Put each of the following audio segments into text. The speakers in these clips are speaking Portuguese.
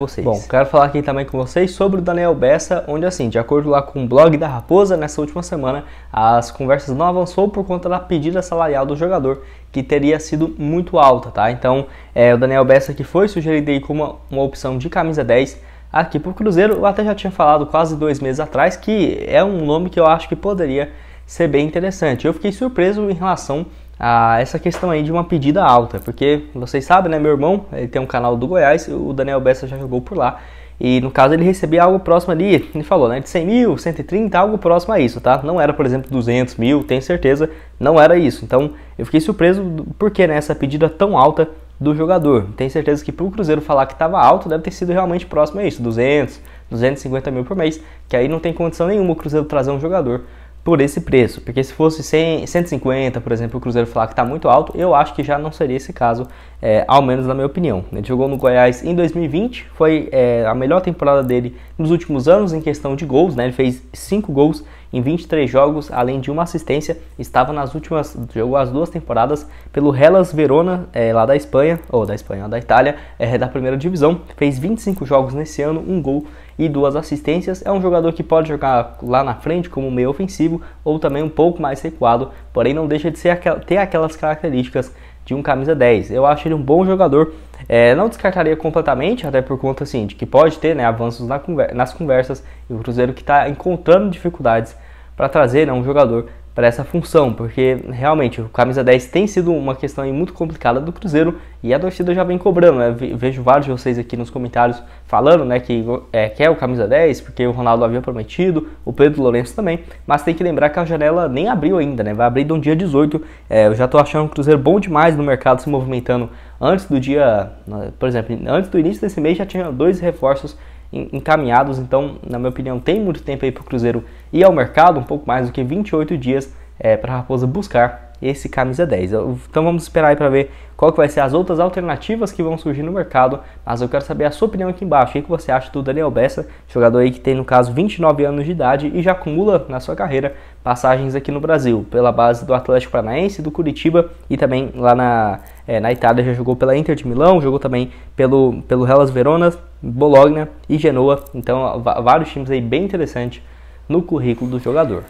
vocês. Bom, quero falar aqui também com vocês sobre o Daniel Bessa, onde assim, de acordo lá com o blog da Raposa, nessa última semana, as conversas não avançou por conta da pedida salarial do jogador, que teria sido muito alta, tá? Então, é, o Daniel Bessa que foi sugerido aí como uma, uma opção de camisa 10 aqui para o Cruzeiro, eu até já tinha falado quase dois meses atrás que é um nome que eu acho que poderia ser bem interessante. Eu fiquei surpreso em relação a ah, essa questão aí de uma pedida alta, porque vocês sabem, né, meu irmão, ele tem um canal do Goiás, o Daniel Bessa já jogou por lá, e no caso ele recebia algo próximo ali, ele falou, né, de 100 mil, 130, algo próximo a isso, tá? Não era, por exemplo, 200 mil, tenho certeza, não era isso. Então eu fiquei surpreso porque né, essa pedida tão alta do jogador. Tenho certeza que para o Cruzeiro falar que estava alto deve ter sido realmente próximo a isso, 200, 250 mil por mês, que aí não tem condição nenhuma o Cruzeiro trazer um jogador por esse preço. Porque se fosse 100, 150, por exemplo, o Cruzeiro falar que está muito alto, eu acho que já não seria esse caso, é, ao menos na minha opinião. Né? Ele jogou no Goiás em 2020, foi é, a melhor temporada dele nos últimos anos em questão de gols, né? ele fez 5 gols em 23 jogos, além de uma assistência, estava nas últimas, jogou as duas temporadas pelo Hellas Verona, é, lá da Espanha, ou da Espanha, da Itália, é, da primeira divisão, fez 25 jogos nesse ano, um gol e duas assistências. É um jogador que pode jogar lá na frente como meio ofensivo ou também um pouco mais recuado, porém não deixa de ser, ter aquelas características de um camisa 10. Eu acho ele um bom jogador, é, não descartaria completamente, até por conta assim, de que pode ter né, avanços na conver nas conversas e o Cruzeiro que está encontrando dificuldades para trazer né, um jogador para essa função, porque realmente o camisa 10 tem sido uma questão muito complicada do Cruzeiro e a torcida já vem cobrando. Né? Vejo vários de vocês aqui nos comentários falando né, que é, quer o camisa 10 porque o Ronaldo havia prometido, o Pedro Lourenço também, mas tem que lembrar que a janela nem abriu ainda, né? vai abrir no dia 18. É, eu já estou achando o Cruzeiro bom demais no mercado se movimentando antes do dia, por exemplo, antes do início desse mês já tinha dois reforços encaminhados. Então, na minha opinião, tem muito tempo aí para o Cruzeiro ir ao mercado, um pouco mais do que 28 dias é, para a Raposa buscar esse camisa 10. Então vamos esperar aí para ver qual que vai ser as outras alternativas que vão surgir no mercado, mas eu quero saber a sua opinião aqui embaixo, o que você acha do Daniel Bessa, jogador aí que tem no caso 29 anos de idade e já acumula na sua carreira passagens aqui no Brasil, pela base do Atlético Paranaense, do Curitiba e também lá na, é, na Itália já jogou pela Inter de Milão, jogou também pelo, pelo Hellas Verona Bologna e Genoa. Então, vários times aí bem interessante no currículo do jogador.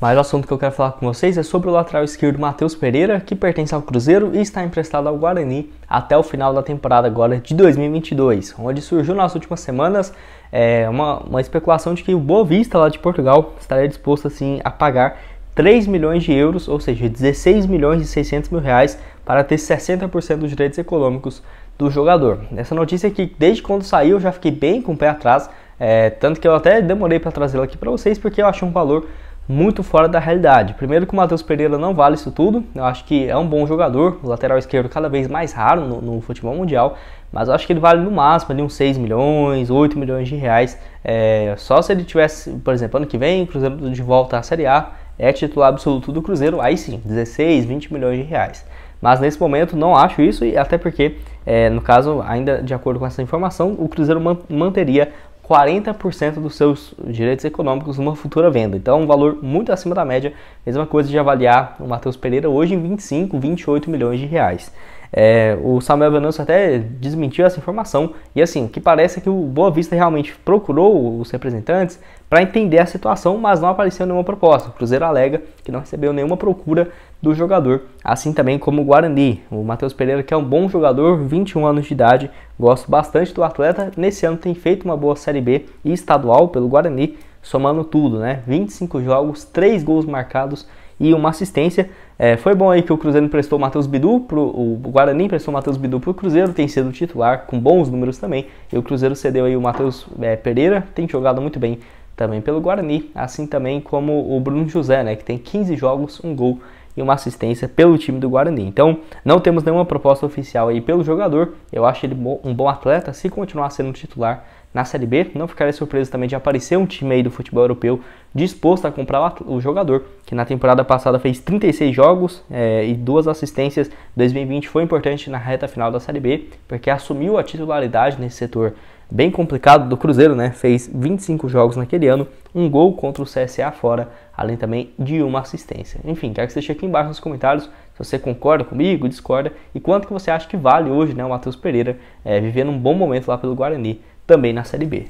Mas o assunto que eu quero falar com vocês é sobre o lateral esquerdo Matheus Pereira, que pertence ao Cruzeiro e está emprestado ao Guarani até o final da temporada agora de 2022, onde surgiu nas últimas semanas é, uma, uma especulação de que o Boa Vista lá de Portugal estaria disposto assim a pagar 3 milhões de euros, ou seja, 16 milhões e 600 mil reais, para ter 60% dos direitos econômicos do jogador. Essa notícia aqui, desde quando saiu, eu já fiquei bem com o pé atrás, é, tanto que eu até demorei para trazê-la aqui para vocês, porque eu achei um valor muito fora da realidade. Primeiro que o Matheus Pereira não vale isso tudo, eu acho que é um bom jogador, o lateral esquerdo cada vez mais raro no, no futebol mundial, mas eu acho que ele vale no máximo ali uns 6 milhões, 8 milhões de reais, é, só se ele tivesse, por exemplo, ano que vem, exemplo, de volta à Série A, é titular absoluto do Cruzeiro, aí sim, 16, 20 milhões de reais. Mas nesse momento não acho isso, e até porque, é, no caso, ainda de acordo com essa informação, o Cruzeiro manteria 40% dos seus direitos econômicos numa futura venda. Então, um valor muito acima da média. Mesma coisa de avaliar o Matheus Pereira hoje em 25, 28 milhões de reais. É, o Samuel Venâncio até desmentiu essa informação. E assim, o que parece é que o Boa Vista realmente procurou os representantes para entender a situação, mas não apareceu nenhuma proposta. O Cruzeiro alega que não recebeu nenhuma procura do jogador, assim também como o Guarani. O Matheus Pereira, que é um bom jogador, 21 anos de idade, gosto bastante do atleta. Nesse ano tem feito uma boa Série B e estadual pelo Guarani, somando tudo, né? 25 jogos, 3 gols marcados e uma assistência. É, foi bom aí que o Cruzeiro emprestou o Matheus Bidu, pro, o Guarani emprestou o Matheus Bidu para o Cruzeiro, tem sido titular, com bons números também. E o Cruzeiro cedeu aí o Matheus é, Pereira, tem jogado muito bem também pelo Guarani, assim também como o Bruno José, né, que tem 15 jogos, um gol e uma assistência pelo time do Guarani. Então, não temos nenhuma proposta oficial aí pelo jogador. Eu acho ele um bom atleta. Se continuar sendo titular na Série B, não ficaria surpreso também de aparecer um time aí do futebol europeu disposto a comprar o jogador, que na temporada passada fez 36 jogos é, e duas assistências. 2020 foi importante na reta final da Série B, porque assumiu a titularidade nesse setor bem complicado do Cruzeiro, né? Fez 25 jogos naquele ano, um gol contra o CSA fora, além também de uma assistência. Enfim, quero que você deixe aqui embaixo nos comentários se você concorda comigo, discorda e quanto que você acha que vale hoje, né, o Matheus Pereira é, vivendo um bom momento lá pelo Guarani, também na Série B.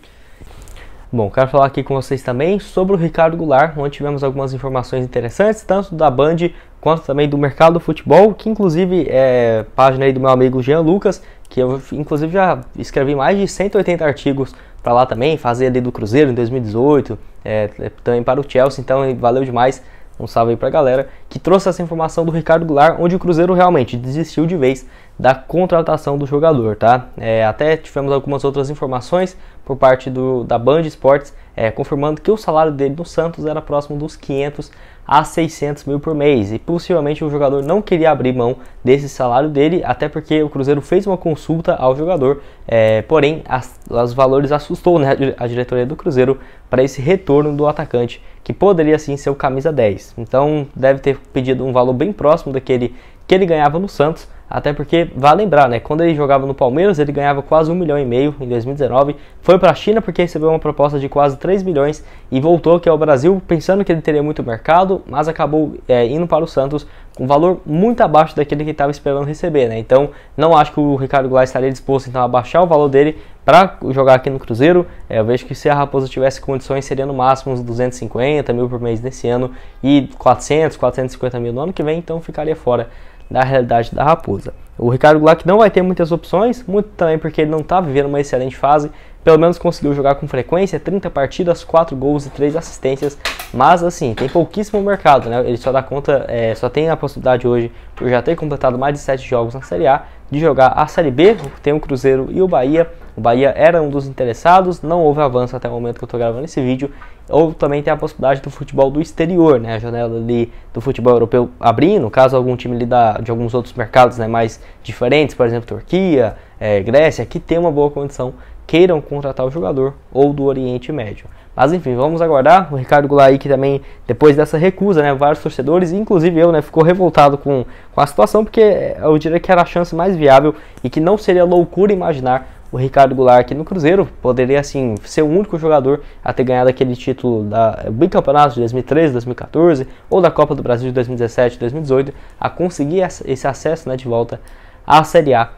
Bom, quero falar aqui com vocês também sobre o Ricardo Goulart, onde tivemos algumas informações interessantes, tanto da Band quanto também do mercado do futebol, que inclusive é página aí do meu amigo Jean Lucas, que eu inclusive já escrevi mais de 180 artigos para lá também, fazer ali do Cruzeiro em 2018, é, é, também para o Chelsea, então valeu demais. Um salve aí para a galera que trouxe essa informação do Ricardo Goulart, onde o Cruzeiro realmente desistiu de vez da contratação do jogador, tá? É, até tivemos algumas outras informações por parte do, da Band Esportes, é, confirmando que o salário dele no Santos era próximo dos 500 a 600 mil por mês. E possivelmente o jogador não queria abrir mão desse salário dele, até porque o Cruzeiro fez uma consulta ao jogador, é, porém as, os valores assustou né, a diretoria do Cruzeiro para esse retorno do atacante, que poderia sim ser o camisa 10. Então deve ter pedido um valor bem próximo daquele que ele ganhava no Santos, até porque, vale lembrar, né? Quando ele jogava no Palmeiras, ele ganhava quase um milhão e meio em 2019. Foi para a China porque recebeu uma proposta de quase 3 milhões e voltou aqui ao Brasil pensando que ele teria muito mercado, mas acabou é, indo para o Santos com um valor muito abaixo daquele que estava esperando receber, né? Então, não acho que o Ricardo Goulart estaria disposto então, a baixar o valor dele para jogar aqui no Cruzeiro. É, eu vejo que se a Raposa tivesse condições, seria no máximo uns 250 mil por mês nesse ano e 400, 450 mil no ano que vem, então ficaria fora da realidade da raposa. O Ricardo Glack não vai ter muitas opções, muito também porque ele não está vivendo uma excelente fase, pelo menos conseguiu jogar com frequência, 30 partidas, 4 gols e 3 assistências, mas assim, tem pouquíssimo mercado, né? Ele só dá conta, é, só tem a possibilidade hoje, por já ter completado mais de 7 jogos na Série A, de jogar a Série B, tem o Cruzeiro e o Bahia. O Bahia era um dos interessados, não houve avanço até o momento que eu estou gravando esse vídeo. Ou também tem a possibilidade do futebol do exterior, né? A janela ali do futebol europeu abrindo, caso algum time ali da, de alguns outros mercados né, mais diferentes, por exemplo, Turquia, é, Grécia, que tem uma boa condição queiram contratar o jogador ou do Oriente Médio. Mas enfim, vamos aguardar. O Ricardo Goulart que também, depois dessa recusa, né, vários torcedores, inclusive eu, né, ficou revoltado com, com a situação, porque eu diria que era a chance mais viável e que não seria loucura imaginar o Ricardo Goulart aqui no Cruzeiro. Poderia, assim, ser o único jogador a ter ganhado aquele título da bicampeonato de 2013, 2014 ou da Copa do Brasil de 2017, 2018, a conseguir esse acesso né, de volta à Série A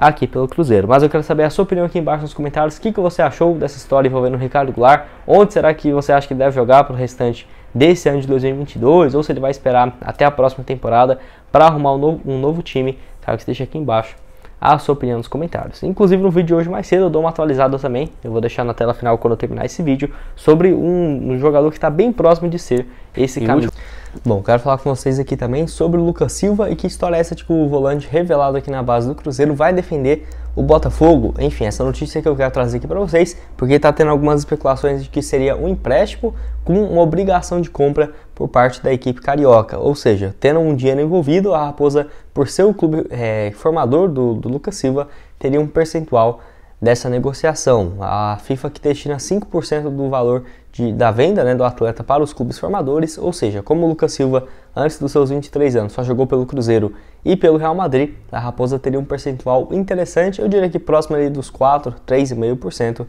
aqui pelo Cruzeiro. Mas eu quero saber a sua opinião aqui embaixo nos comentários. O que, que você achou dessa história envolvendo o Ricardo Goulart? Onde será que você acha que ele deve jogar para o restante desse ano de 2022? Ou se ele vai esperar até a próxima temporada para arrumar um novo, um novo time? Cara, tá, que você deixa aqui embaixo a sua opinião nos comentários. Inclusive no vídeo de hoje mais cedo eu dou uma atualizada também, eu vou deixar na tela final quando eu terminar esse vídeo, sobre um, um jogador que está bem próximo de ser esse caminho. Bom, quero falar com vocês aqui também sobre o Lucas Silva e que história é essa de tipo, que o volante revelado aqui na base do Cruzeiro vai defender o Botafogo. Enfim, essa notícia que eu quero trazer aqui para vocês, porque está tendo algumas especulações de que seria um empréstimo com uma obrigação de compra por parte da equipe carioca. Ou seja, tendo um dinheiro envolvido, a Raposa, por ser o clube é, formador do, do Lucas Silva, teria um percentual dessa negociação. A FIFA que destina 5% do valor de, da venda né, do atleta para os clubes formadores, ou seja, como o Lucas Silva, antes dos seus 23 anos, só jogou pelo Cruzeiro e pelo Real Madrid, a Raposa teria um percentual interessante, eu diria que próximo ali dos 4, 3,5%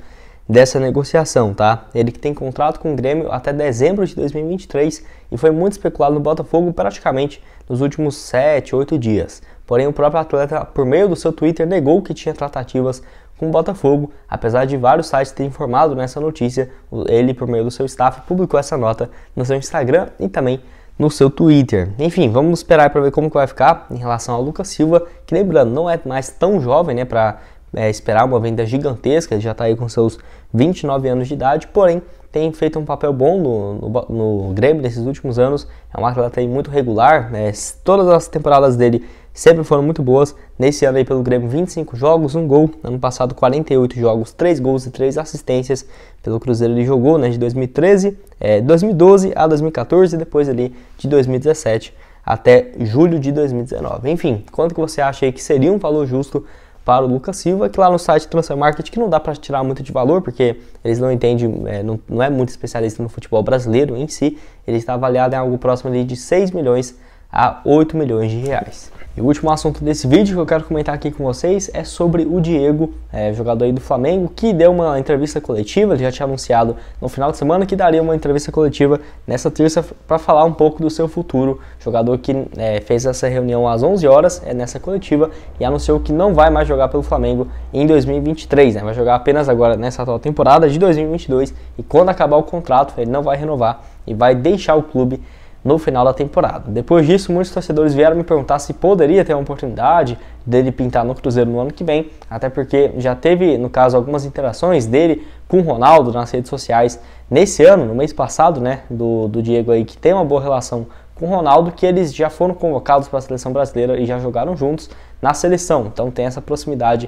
dessa negociação, tá? Ele que tem contrato com o Grêmio até dezembro de 2023 e foi muito especulado no Botafogo praticamente nos últimos 7, 8 dias. Porém, o próprio atleta, por meio do seu Twitter, negou que tinha tratativas com o Botafogo, apesar de vários sites terem informado nessa notícia, ele, por meio do seu staff, publicou essa nota no seu Instagram e também no seu Twitter. Enfim, vamos esperar para ver como que vai ficar em relação ao Lucas Silva, que lembrando, não é mais tão jovem né, para é, esperar uma venda gigantesca, ele já está aí com seus 29 anos de idade, porém tem feito um papel bom no, no, no Grêmio nesses últimos anos, é um atleta aí muito regular, né, todas as temporadas dele sempre foram muito boas. Nesse ano aí pelo Grêmio 25 jogos, um gol. Ano passado 48 jogos, 3 gols e 3 assistências. Pelo Cruzeiro ele jogou, né, de 2013, é, 2012 a 2014 e depois ali de 2017 até julho de 2019. Enfim, quanto que você acha aí que seria um valor justo para o Lucas Silva, que lá no site Transfer Market, que não dá para tirar muito de valor, porque eles não entendem, é, não, não é muito especialista no futebol brasileiro em si, ele está avaliado em algo próximo ali de 6 milhões a 8 milhões de reais. E o último assunto desse vídeo que eu quero comentar aqui com vocês é sobre o Diego, é, jogador aí do Flamengo, que deu uma entrevista coletiva, ele já tinha anunciado no final de semana que daria uma entrevista coletiva nessa terça para falar um pouco do seu futuro. Jogador que é, fez essa reunião às 11 horas é, nessa coletiva e anunciou que não vai mais jogar pelo Flamengo em 2023, né? vai jogar apenas agora nessa atual temporada de 2022 e quando acabar o contrato ele não vai renovar e vai deixar o clube no final da temporada. Depois disso, muitos torcedores vieram me perguntar se poderia ter uma oportunidade dele pintar no Cruzeiro no ano que vem, até porque já teve, no caso, algumas interações dele com o Ronaldo nas redes sociais nesse ano, no mês passado, né, do, do Diego aí, que tem uma boa relação com o Ronaldo, que eles já foram convocados para a seleção brasileira e já jogaram juntos na seleção, então tem essa proximidade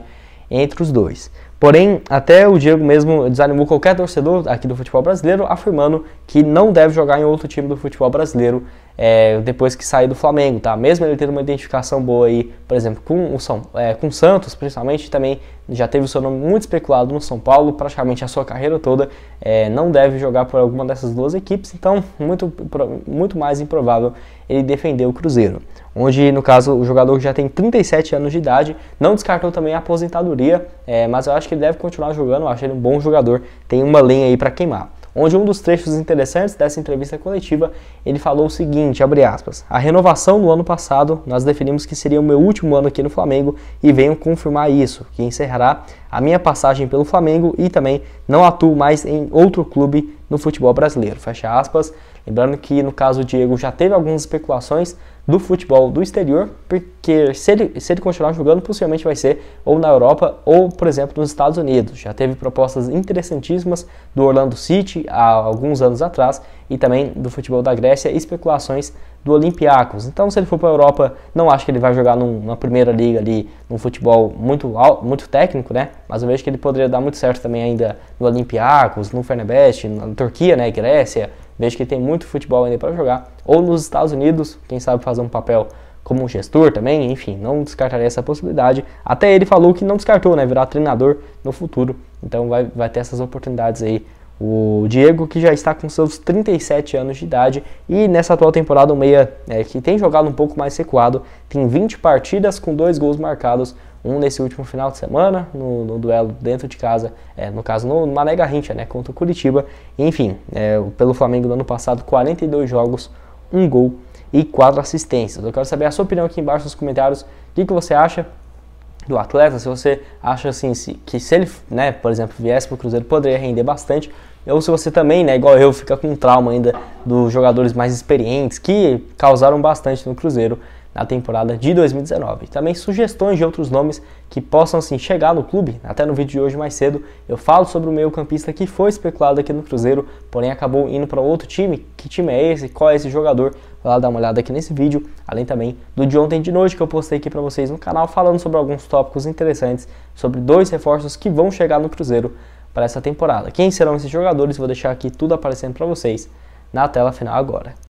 entre os dois. Porém, até o Diego mesmo desanimou qualquer torcedor aqui do futebol brasileiro, afirmando que não deve jogar em outro time do futebol brasileiro é, depois que sair do Flamengo, tá? Mesmo ele tendo uma identificação boa aí, por exemplo, com o São, é, com Santos, principalmente, também já teve o seu nome muito especulado no São Paulo, praticamente a sua carreira toda, é, não deve jogar por alguma dessas duas equipes, então muito, muito mais improvável ele defender o Cruzeiro onde no caso o jogador já tem 37 anos de idade, não descartou também a aposentadoria, é, mas eu acho que ele deve continuar jogando, eu acho ele um bom jogador, tem uma lenha aí para queimar. Onde um dos trechos interessantes dessa entrevista coletiva, ele falou o seguinte, abre aspas, a renovação do ano passado, nós definimos que seria o meu último ano aqui no Flamengo e venho confirmar isso, que encerrará a minha passagem pelo Flamengo e também não atuo mais em outro clube no futebol brasileiro, fecha aspas. Lembrando que no caso o Diego já teve algumas especulações do futebol do exterior, porque se ele, se ele continuar jogando, possivelmente vai ser ou na Europa ou, por exemplo, nos Estados Unidos. Já teve propostas interessantíssimas do Orlando City há alguns anos atrás e também do futebol da Grécia e especulações do Olympiacos. Então, se ele for para a Europa, não acho que ele vai jogar num, primeira liga ali, num futebol muito, muito técnico, né? Mas eu vejo que ele poderia dar muito certo também ainda no Olympiacos, no Fenerbahçe, na Turquia, né, Grécia, Vejo que tem muito futebol ainda para jogar, ou nos Estados Unidos, quem sabe fazer um papel como gestor também, enfim, não descartaria essa possibilidade. Até ele falou que não descartou, né, virar treinador no futuro. Então vai, vai ter essas oportunidades aí. O Diego, que já está com seus 37 anos de idade, e nessa atual temporada, o Meia, é, que tem jogado um pouco mais recuado, tem 20 partidas com dois gols marcados, um nesse último final de semana, no, no duelo dentro de casa, é, no caso no Mané Garrincha, né, contra o Curitiba. Enfim, é, pelo Flamengo no ano passado, 42 jogos, um gol e quatro assistências. Eu quero saber a sua opinião aqui embaixo nos comentários. O que, que você acha do atleta? Se você acha assim que se ele, né, por exemplo, viesse para o Cruzeiro poderia render bastante, ou se você também, né, igual eu, fica com trauma ainda dos jogadores mais experientes que causaram bastante no Cruzeiro na temporada de 2019. Também sugestões de outros nomes que possam assim chegar no clube. Até no vídeo de hoje mais cedo eu falo sobre o meio-campista que foi especulado aqui no Cruzeiro, porém acabou indo para outro time. Que time é esse? Qual é esse jogador? Vai lá dar uma olhada aqui nesse vídeo, além também do de ontem de noite que eu postei aqui para vocês no canal falando sobre alguns tópicos interessantes sobre dois reforços que vão chegar no Cruzeiro para essa temporada. Quem serão esses jogadores? Vou deixar aqui tudo aparecendo para vocês na tela final agora.